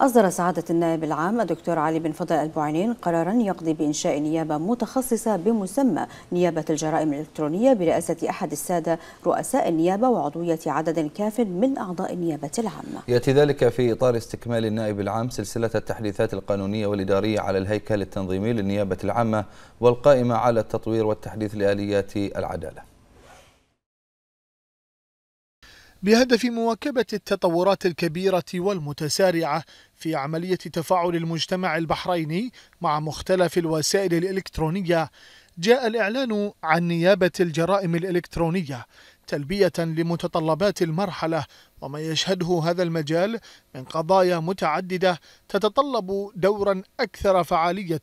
أصدر سعادة النائب العام الدكتور علي بن فضل البوعينين قرارا يقضي بإنشاء نيابة متخصصة بمسمى نيابة الجرائم الإلكترونية برئاسة أحد السادة رؤساء النيابة وعضوية عدد كاف من أعضاء النيابة العامة يأتي ذلك في إطار استكمال النائب العام سلسلة التحديثات القانونية والإدارية على الهيكل التنظيمي للنيابة العامة والقائمة على التطوير والتحديث لآليات العدالة بهدف مواكبة التطورات الكبيرة والمتسارعة في عملية تفاعل المجتمع البحريني مع مختلف الوسائل الإلكترونية جاء الإعلان عن نيابة الجرائم الإلكترونية تلبية لمتطلبات المرحلة وما يشهده هذا المجال من قضايا متعددة تتطلب دورا أكثر فعالية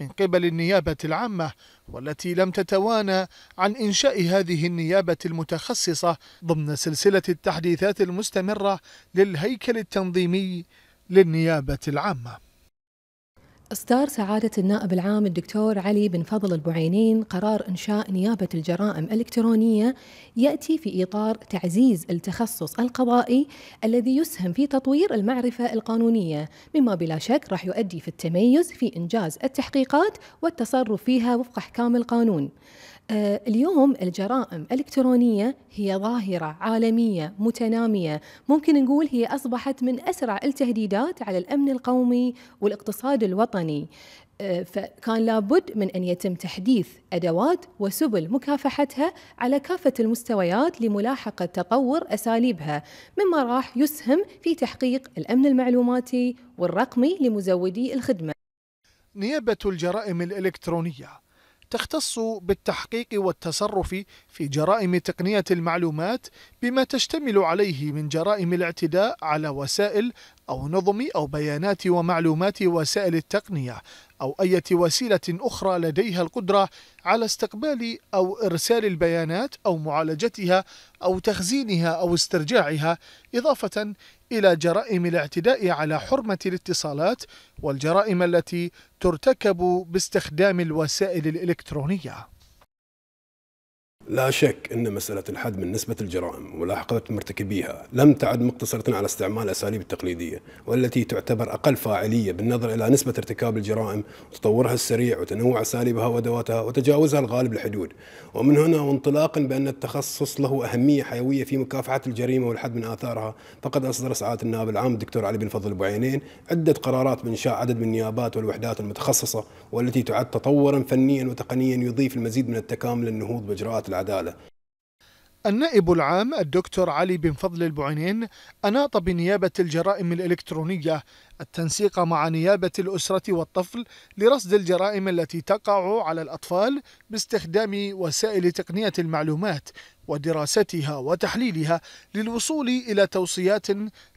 من قبل النيابة العامة والتي لم تتوانى عن إنشاء هذه النيابة المتخصصة ضمن سلسلة التحديثات المستمرة للهيكل التنظيمي للنيابة العامة إصدار سعادة النائب العام الدكتور علي بن فضل البعينين قرار إنشاء نيابة الجرائم الإلكترونية يأتي في إطار تعزيز التخصص القضائي الذي يسهم في تطوير المعرفة القانونية، مما بلا شك راح يؤدي في التميز في إنجاز التحقيقات والتصرف فيها وفق أحكام القانون. آه، اليوم الجرائم الإلكترونية هي ظاهرة عالمية متنامية ممكن نقول هي أصبحت من أسرع التهديدات على الأمن القومي والاقتصاد الوطني الثاني أه، فكان لابد من ان يتم تحديث ادوات وسبل مكافحتها على كافه المستويات لملاحقه تطور اساليبها، مما راح يسهم في تحقيق الامن المعلوماتي والرقمي لمزودي الخدمه. نيابه الجرائم الالكترونيه تختص بالتحقيق والتصرف في جرائم تقنيه المعلومات بما تشتمل عليه من جرائم الاعتداء على وسائل أو نظم أو بيانات ومعلومات وسائل التقنية أو أي وسيلة أخرى لديها القدرة على استقبال أو إرسال البيانات أو معالجتها أو تخزينها أو استرجاعها إضافة إلى جرائم الاعتداء على حرمة الاتصالات والجرائم التي ترتكب باستخدام الوسائل الإلكترونية لا شك أن مسألة الحد من نسبة الجرائم وملاحقة مرتكبيها لم تعد مقتصرة على استعمال الأساليب التقليدية والتي تعتبر أقل فاعلية بالنظر إلى نسبة ارتكاب الجرائم وتطورها السريع وتنوع أساليبها وأدواتها وتجاوزها الغالب الحدود ومن هنا وانطلاقا بأن التخصص له أهمية حيوية في مكافحة الجريمة والحد من آثارها فقد أصدر سعادة النائب العام الدكتور علي بن فضل بعينين عدة قرارات بإنشاء عدد من النيابات والوحدات المتخصصة والتي تعد تطورا فنيا وتقنيا يضيف المزيد من التكامل للنهوض بإجراءات العدل العدالة النائب العام الدكتور علي بن فضل البعينين أناط بنيابة الجرائم الإلكترونية التنسيق مع نيابة الأسرة والطفل لرصد الجرائم التي تقع على الأطفال باستخدام وسائل تقنية المعلومات ودراستها وتحليلها للوصول إلى توصيات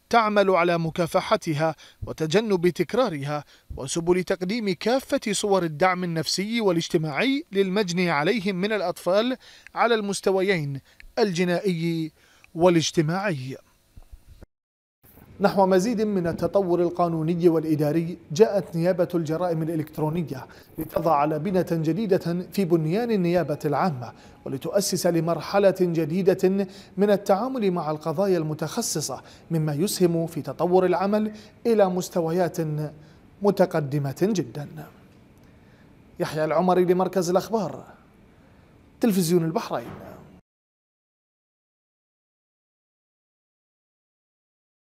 تعمل على مكافحتها وتجنب تكرارها وسبل تقديم كافة صور الدعم النفسي والاجتماعي للمجني عليهم من الأطفال على المستويين الجنائي والاجتماعي نحو مزيد من التطور القانوني والإداري جاءت نيابة الجرائم الإلكترونية لتضع لبنة جديدة في بنيان النيابة العامة ولتؤسس لمرحلة جديدة من التعامل مع القضايا المتخصصة مما يسهم في تطور العمل إلى مستويات متقدمة جدا يحيى العمري لمركز الأخبار تلفزيون البحرين